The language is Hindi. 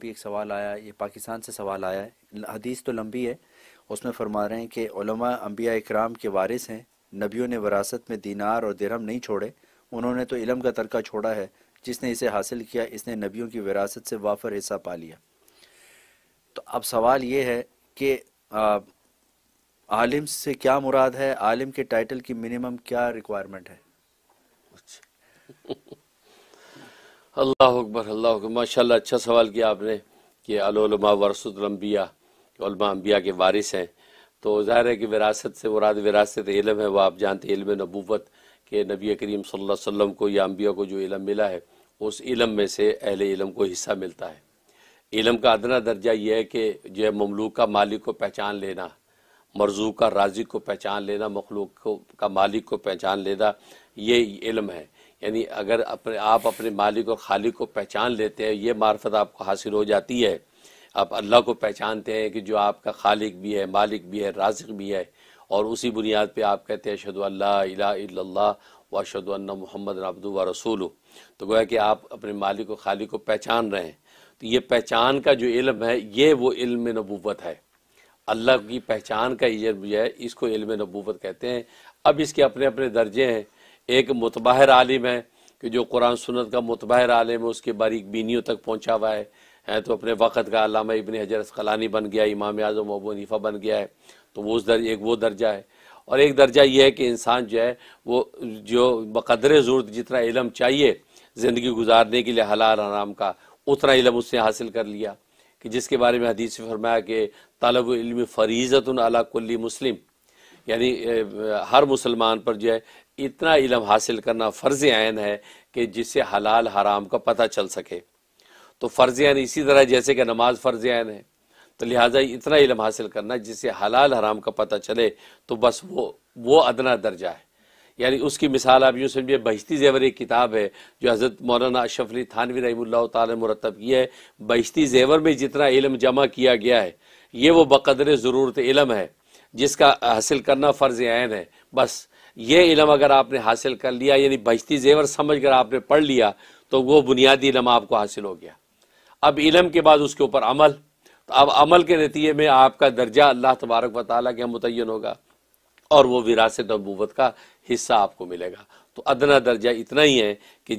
भी एक सवाल आया ये पाकिस्तान से सवाल आया है हदीस तो लंबी है उसमें फरमा रहे हैं कि अम्बिया इक्राम के वारिस हैं नबियों ने वरासत में दीनार और दिरहम नहीं छोड़े उन्होंने तो इलम का तरका छोड़ा है जिसने इसे हासिल किया इसने नबियों की विरासत से वाफर हिस्सा पा लिया तो अब सवाल ये है कि आलिम से क्या मुराद है आलिम के टाइटल की मिनिमम क्या रिक्वायरमेंट है अच्छा अल्लाह अकबर अल्लाह अकबर अच्छा सवाल किया आपने कि अलमा वरसतलम्बिया अम्बिया के वारिस हैं तो ज़ाहिर है कि विरासत से मुराद विरासत इलम है वह आप जानते हैं इलम नबूत के नबी करीम सल्लल्लाहु वम को या अम्बिया को जो इलम मिला है उस इलम में से अहल इलम को हिस्सा मिलता है इलम का अदना दर्जा यह है कि जो है ममलूक का मालिक को पहचान लेना मरजू का राजी को पहचान लेना मखलूक का मालिक को पहचान लेना ये इलम है यानी अगर अपने आप अपने मालिक और खालिक को पहचान लेते हैं ये मार्फत आपको हासिल हो जाती है आप अल्लाह को पहचानते हैं कि जो आपका खालिक भी है मालिक भी है राजिक भी है और उसी बुनियाद पे आप कहते हैं शदल्ला व मोहम्मद अब्दू व रसूल तो गोया कि आप अपने मालिक व खालिक को पहचान रहे हैं तो ये पहचान का जो इल्म है ये वो इल्म नबूत है अल्लाह की पहचान का इल्म जो है इसको इल्म नबूत कहते हैं अब इसके अपने अपने दर्जे हैं एक मुतबाहर आलिम है कि जो कुरान सुनत का मुतबाहर आलिम है उसके बारीक बीनियों तक पहुँचा हुआ है हैं तो अपने वक़्त का अलामा इबन हजर कलानी बन गया इमाम आजम अबू हनीफा बन गया है तो वो उस दर एक वो दर्जा है और एक दर्जा ये है कि इंसान जो है वो जो बकदर ज़रूरत जितना इलम चाहिए ज़िंदगी गुजारने के लिए हलार आराम का उतना इलम उसने हासिल कर लिया कि जिसके बारे में हदीस फरमाया कि तलब इलम फ़रीज़तन अला कुल्ली मुस्लिम यानी हर मुसलमान पर जो है इतना इलम हासिल करना फ़र्ज़ आयन है कि जिससे हलाल हराम का पता चल सके तो फ़र्ज़ आन इसी तरह जैसे कि नमाज फ़र्ज़ आयन है तो लिहाजा इतना इलम हासिल करना जिससे हलाल हराम का पता चले तो बस वो वो अदना दर्जा है यानी उसकी मिसाल आप यूँ समझिए बहिश्ती जेवर एक किताब है जो हज़रत मौलाना अशरफ अली थानवी रही तरतब की है बहिश्ती जेवर में जितना इलम जमा किया गया है ये वो बकदर ज़रूरत इलम है जिसका हासिल करना फ़र्ज़ आयन है बस ये इलम अगर आपने हासिल कर लिया यानी बजती जेवर समझ कर आपने पढ़ लिया तो वो बुनियादी इलम आपको हासिल हो गया अब इलम के बाद उसके ऊपर अमल तो अब अमल के नतीजे में आपका दर्जा अल्लाह तबारक व ताली के मुतन होगा और वो विरासत अबूबत का हिस्सा आपको मिलेगा तो अदना दर्जा इतना ही है कि